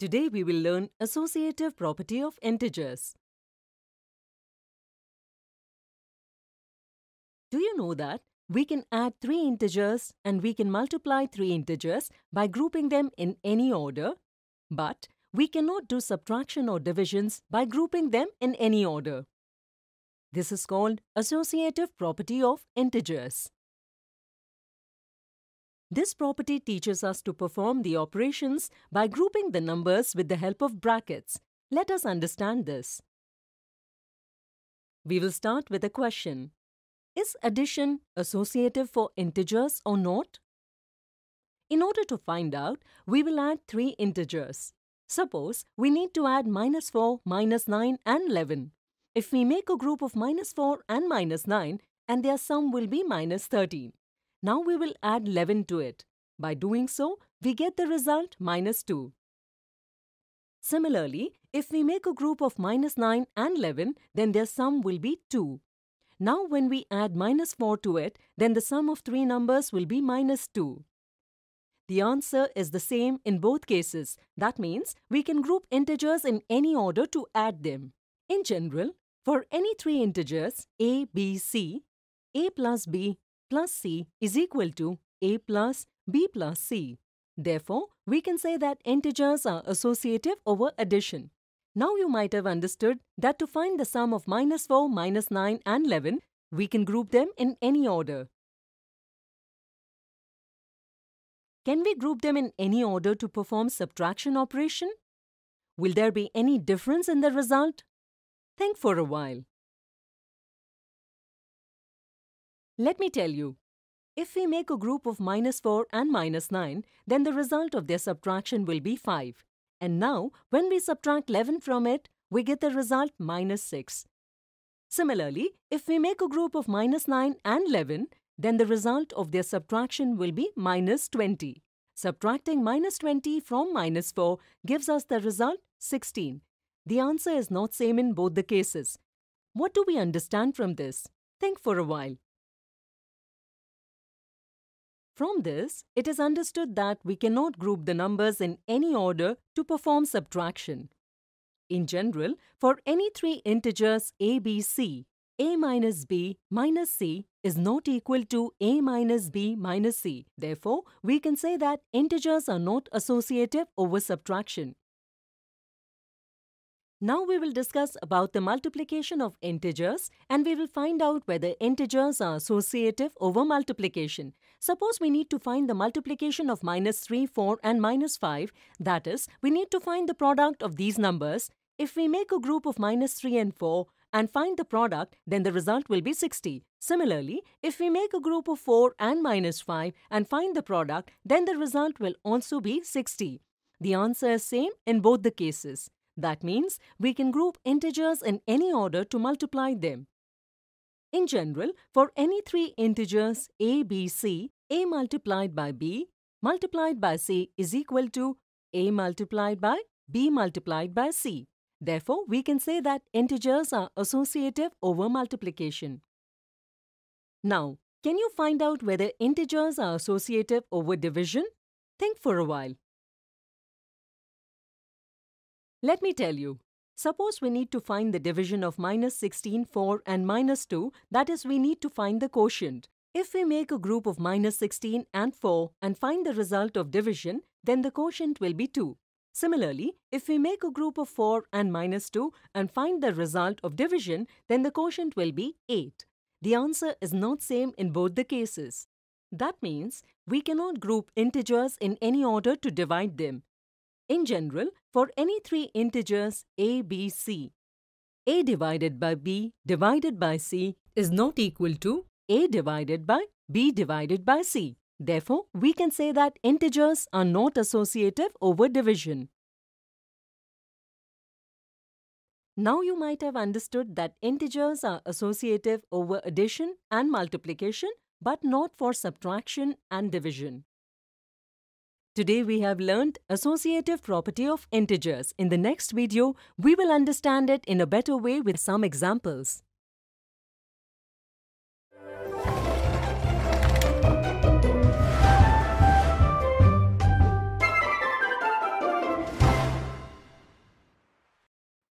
Today we will learn associative property of integers. Do you know that we can add three integers and we can multiply three integers by grouping them in any order? But we cannot do subtraction or divisions by grouping them in any order. This is called associative property of integers. This property teaches us to perform the operations by grouping the numbers with the help of brackets. Let us understand this. We will start with a question. Is addition associative for integers or not? In order to find out, we will add three integers. Suppose we need to add minus 4, minus 9 and 11. If we make a group of minus 4 and minus 9 and their sum will be minus 13. Now we will add 11 to it. By doing so, we get the result minus 2. Similarly, if we make a group of minus 9 and 11, then their sum will be 2. Now when we add minus 4 to it, then the sum of three numbers will be minus 2. The answer is the same in both cases. That means we can group integers in any order to add them. In general, for any three integers a, b, c, a plus b plus C is equal to A plus B plus C. Therefore, we can say that integers are associative over addition. Now you might have understood that to find the sum of minus 4, minus 9 and 11, we can group them in any order. Can we group them in any order to perform subtraction operation? Will there be any difference in the result? Think for a while. Let me tell you, if we make a group of minus 4 and minus 9, then the result of their subtraction will be 5. And now, when we subtract 11 from it, we get the result minus 6. Similarly, if we make a group of minus 9 and 11, then the result of their subtraction will be minus 20. Subtracting minus 20 from minus 4 gives us the result 16. The answer is not same in both the cases. What do we understand from this? Think for a while. From this, it is understood that we cannot group the numbers in any order to perform subtraction. In general, for any three integers a, b, c, a minus b minus c is not equal to a minus b minus c. Therefore, we can say that integers are not associative over subtraction. Now we will discuss about the multiplication of integers and we will find out whether integers are associative over multiplication. Suppose we need to find the multiplication of minus 3, 4 and minus 5. That is, we need to find the product of these numbers. If we make a group of minus 3 and 4 and find the product, then the result will be 60. Similarly, if we make a group of 4 and minus 5 and find the product, then the result will also be 60. The answer is same in both the cases. That means we can group integers in any order to multiply them. In general, for any three integers a, b, c, a multiplied by b multiplied by c is equal to a multiplied by b multiplied by c. Therefore, we can say that integers are associative over multiplication. Now, can you find out whether integers are associative over division? Think for a while. Let me tell you. Suppose we need to find the division of minus 16, 4 and minus 2, that is we need to find the quotient. If we make a group of minus 16 and 4 and find the result of division, then the quotient will be 2. Similarly, if we make a group of 4 and minus 2 and find the result of division, then the quotient will be 8. The answer is not same in both the cases. That means we cannot group integers in any order to divide them. In general, for any three integers a, b, c, a divided by b divided by c is not equal to a divided by b divided by c. Therefore, we can say that integers are not associative over division. Now you might have understood that integers are associative over addition and multiplication but not for subtraction and division. Today we have learned associative property of integers. In the next video, we will understand it in a better way with some examples.